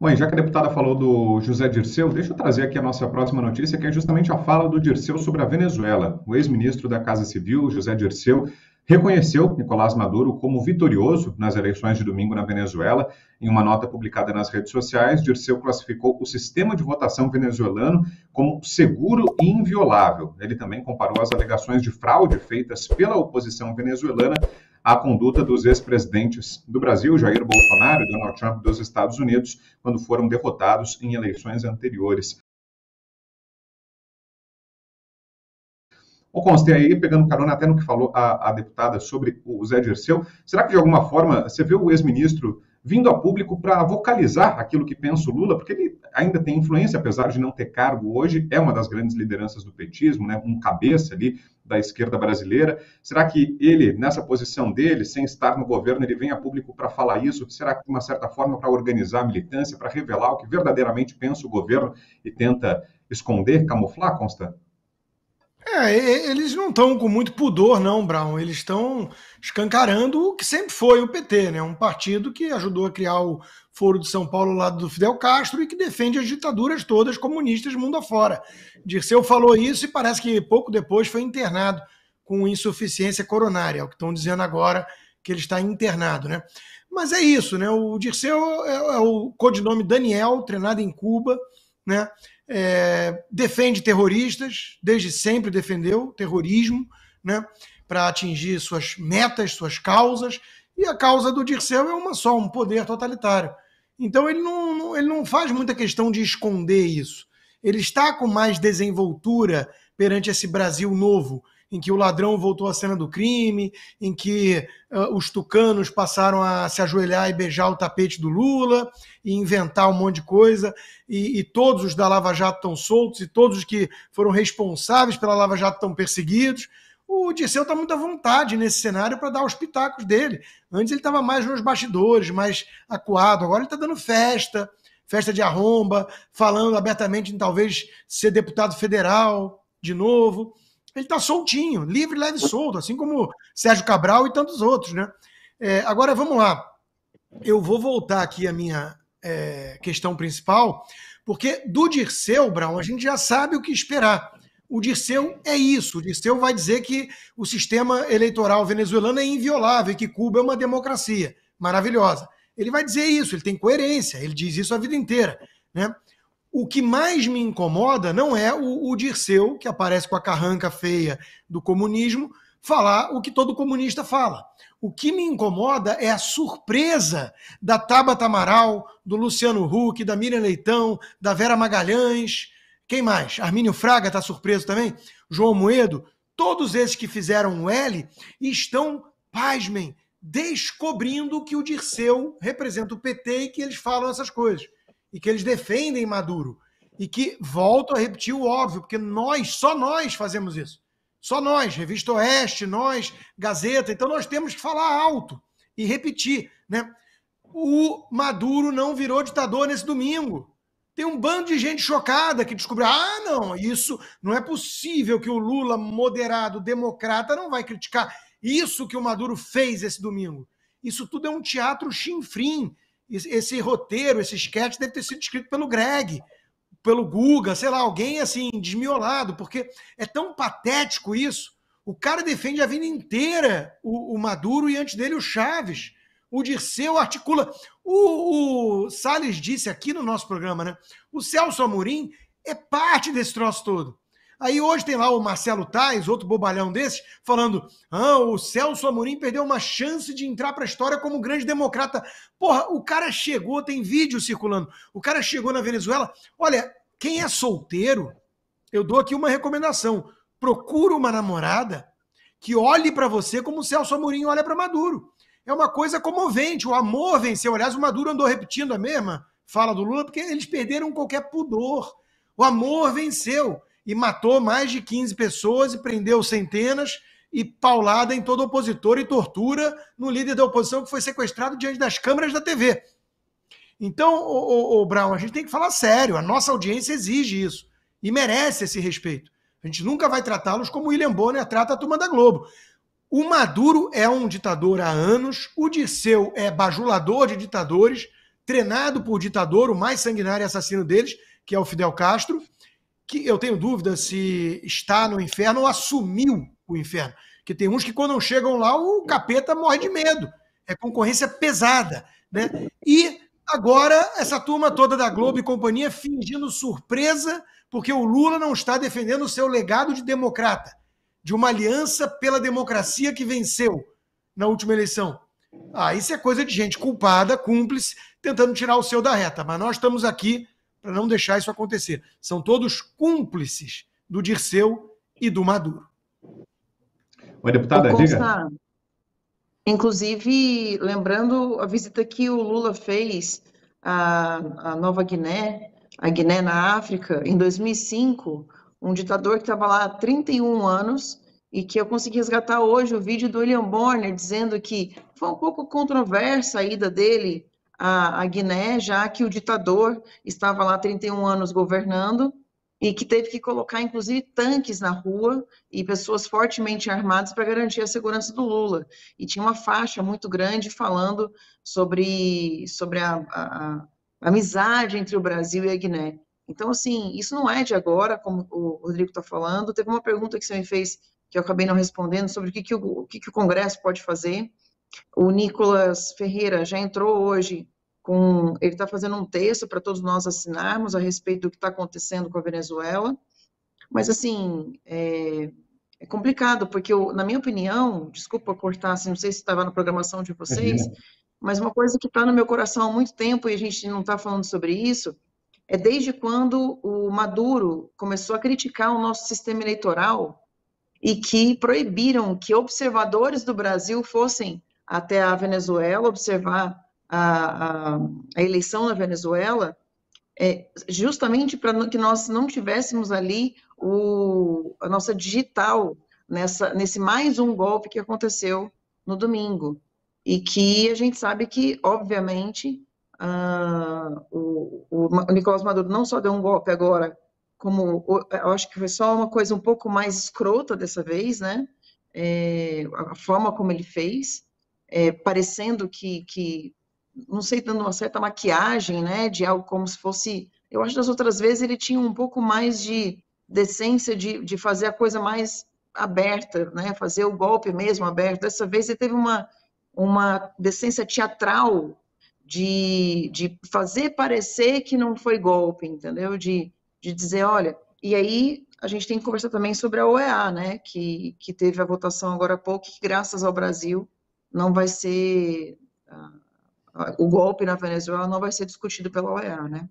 Bom, já que a deputada falou do José Dirceu, deixa eu trazer aqui a nossa próxima notícia, que é justamente a fala do Dirceu sobre a Venezuela. O ex-ministro da Casa Civil, José Dirceu, reconheceu Nicolás Maduro como vitorioso nas eleições de domingo na Venezuela. Em uma nota publicada nas redes sociais, Dirceu classificou o sistema de votação venezuelano como seguro e inviolável. Ele também comparou as alegações de fraude feitas pela oposição venezuelana à conduta dos ex-presidentes do Brasil, Jair Bolsonaro e Donald Trump dos Estados Unidos, quando foram derrotados em eleições anteriores. O Conste, aí pegando carona até no que falou a, a, deputada sobre o Zé Dirceu, será que de alguma forma você viu o ex-ministro vindo a público para vocalizar aquilo que pensa o Lula? Porque ele ainda tem influência, apesar de não ter cargo hoje, é uma das grandes lideranças do petismo, né? um cabeça ali da esquerda brasileira. Será que ele, nessa posição dele, sem estar no governo, ele vem a público para falar isso? Será que, de uma certa forma, para organizar a militância, para revelar o que verdadeiramente pensa o governo e tenta esconder, camuflar, Constantino? É, eles não estão com muito pudor, não, Brown. Eles estão escancarando o que sempre foi o PT, né? Um partido que ajudou a criar o Foro de São Paulo ao lado do Fidel Castro e que defende as ditaduras todas comunistas mundo afora. Dirceu falou isso e parece que pouco depois foi internado com insuficiência coronária, é o que estão dizendo agora que ele está internado, né? Mas é isso, né? O Dirceu é, é o codinome Daniel, treinado em Cuba né? É, defende terroristas, desde sempre defendeu terrorismo, né? Para atingir suas metas, suas causas. E a causa do Dirceu é uma só, um poder totalitário. Então ele não, não ele não faz muita questão de esconder isso. Ele está com mais desenvoltura perante esse Brasil novo em que o ladrão voltou à cena do crime, em que uh, os tucanos passaram a se ajoelhar e beijar o tapete do Lula e inventar um monte de coisa, e, e todos os da Lava Jato estão soltos, e todos os que foram responsáveis pela Lava Jato estão perseguidos. O Dirceu está muito à vontade nesse cenário para dar os pitacos dele. Antes ele estava mais nos bastidores, mais acuado, agora ele está dando festa. Festa de arromba, falando abertamente em talvez ser deputado federal de novo ele está soltinho, livre, leve e solto, assim como Sérgio Cabral e tantos outros, né? É, agora vamos lá. Eu vou voltar aqui à minha é, questão principal, porque do Dirceu, Brown, a gente já sabe o que esperar. O Dirceu é isso. O Dirceu vai dizer que o sistema eleitoral venezuelano é inviolável e que Cuba é uma democracia maravilhosa. Ele vai dizer isso, ele tem coerência, ele diz isso a vida inteira. Né? O que mais me incomoda não é o, o Dirceu, que aparece com a carranca feia do comunismo, falar o que todo comunista fala. O que me incomoda é a surpresa da Tabata Amaral, do Luciano Huck, da Miriam Leitão, da Vera Magalhães. Quem mais? Armínio Fraga está surpreso também? João Moedo? Todos esses que fizeram o L estão, pasmem, descobrindo que o Dirceu representa o PT e que eles falam essas coisas e que eles defendem Maduro. E que, volto a repetir o óbvio, porque nós, só nós fazemos isso. Só nós, Revista Oeste, nós, Gazeta. Então nós temos que falar alto e repetir, né? O Maduro não virou ditador nesse domingo. Tem um bando de gente chocada que descobriu: ah, não, isso não é possível que o Lula, moderado, democrata, não vai criticar isso que o Maduro fez esse domingo. Isso tudo é um teatro chinfrim esse roteiro, esse sketch deve ter sido escrito pelo Greg, pelo Guga, sei lá, alguém assim, desmiolado, porque é tão patético isso. O cara defende a vida inteira o, o Maduro e antes dele o Chaves. O Dirceu articula. O, o Salles disse aqui no nosso programa, né? O Celso Amorim é parte desse troço todo. Aí hoje tem lá o Marcelo Tais, outro bobalhão desses, falando: ah, o Celso Amorim perdeu uma chance de entrar para a história como grande democrata. Porra, o cara chegou, tem vídeo circulando. O cara chegou na Venezuela. Olha, quem é solteiro, eu dou aqui uma recomendação: procura uma namorada que olhe para você como o Celso Amorim olha para Maduro. É uma coisa comovente. O amor venceu. Aliás, o Maduro andou repetindo a mesma fala do Lula, porque eles perderam qualquer pudor. O amor venceu e matou mais de 15 pessoas e prendeu centenas e paulada em todo opositor e tortura no líder da oposição que foi sequestrado diante das câmeras da TV. Então, o, o, o Brown, a gente tem que falar sério. A nossa audiência exige isso e merece esse respeito. A gente nunca vai tratá-los como William Bonner trata a turma da Globo. O Maduro é um ditador há anos, o Dirceu é bajulador de ditadores, treinado por ditador, o mais sanguinário assassino deles, que é o Fidel Castro, que eu tenho dúvida se está no inferno ou assumiu o inferno. Que tem uns que quando chegam lá o capeta morre de medo. É concorrência pesada, né? E agora essa turma toda da Globo e companhia fingindo surpresa porque o Lula não está defendendo o seu legado de democrata, de uma aliança pela democracia que venceu na última eleição. Ah, isso é coisa de gente culpada, cúmplice, tentando tirar o seu da reta. Mas nós estamos aqui para não deixar isso acontecer. São todos cúmplices do Dirceu e do Maduro. Oi, deputada, diga. Inclusive, lembrando a visita que o Lula fez à, à Nova Guiné, a Guiné na África, em 2005, um ditador que estava lá há 31 anos e que eu consegui resgatar hoje o vídeo do William Bonner dizendo que foi um pouco controversa a ida dele a, a Guiné, já que o ditador estava lá 31 anos governando e que teve que colocar, inclusive, tanques na rua e pessoas fortemente armadas para garantir a segurança do Lula. E tinha uma faixa muito grande falando sobre, sobre a, a, a amizade entre o Brasil e a Guiné. Então, assim, isso não é de agora, como o Rodrigo está falando. Teve uma pergunta que você me fez que eu acabei não respondendo sobre o que, que, o, o que, que o Congresso pode fazer. O Nicolas Ferreira já entrou hoje com. Ele está fazendo um texto para todos nós assinarmos a respeito do que está acontecendo com a Venezuela. Mas, assim, é, é complicado, porque, eu, na minha opinião, desculpa cortar, assim, não sei se estava na programação de vocês, mas uma coisa que está no meu coração há muito tempo e a gente não está falando sobre isso é desde quando o Maduro começou a criticar o nosso sistema eleitoral e que proibiram que observadores do Brasil fossem até a Venezuela, observar a, a, a eleição na Venezuela, é, justamente para que nós não tivéssemos ali o, a nossa digital nessa, nesse mais um golpe que aconteceu no domingo. E que a gente sabe que, obviamente, uh, o, o, Nicolás Maduro não só deu um golpe agora, como eu acho que foi só uma coisa um pouco mais escrota dessa vez, né? É, a forma como ele fez, é, parecendo que, que, não sei, dando uma certa maquiagem, né, de algo como se fosse, eu acho que das outras vezes ele tinha um pouco mais de decência de, de fazer a coisa mais aberta, né, fazer o golpe mesmo aberto, dessa vez ele teve uma, uma decência teatral de, de fazer parecer que não foi golpe, entendeu, de, de dizer, olha, e aí a gente tem que conversar também sobre a OEA, né, que, que teve a votação agora há pouco, que graças ao Brasil não vai ser. Ah, o golpe na Venezuela não vai ser discutido pela OEA, né?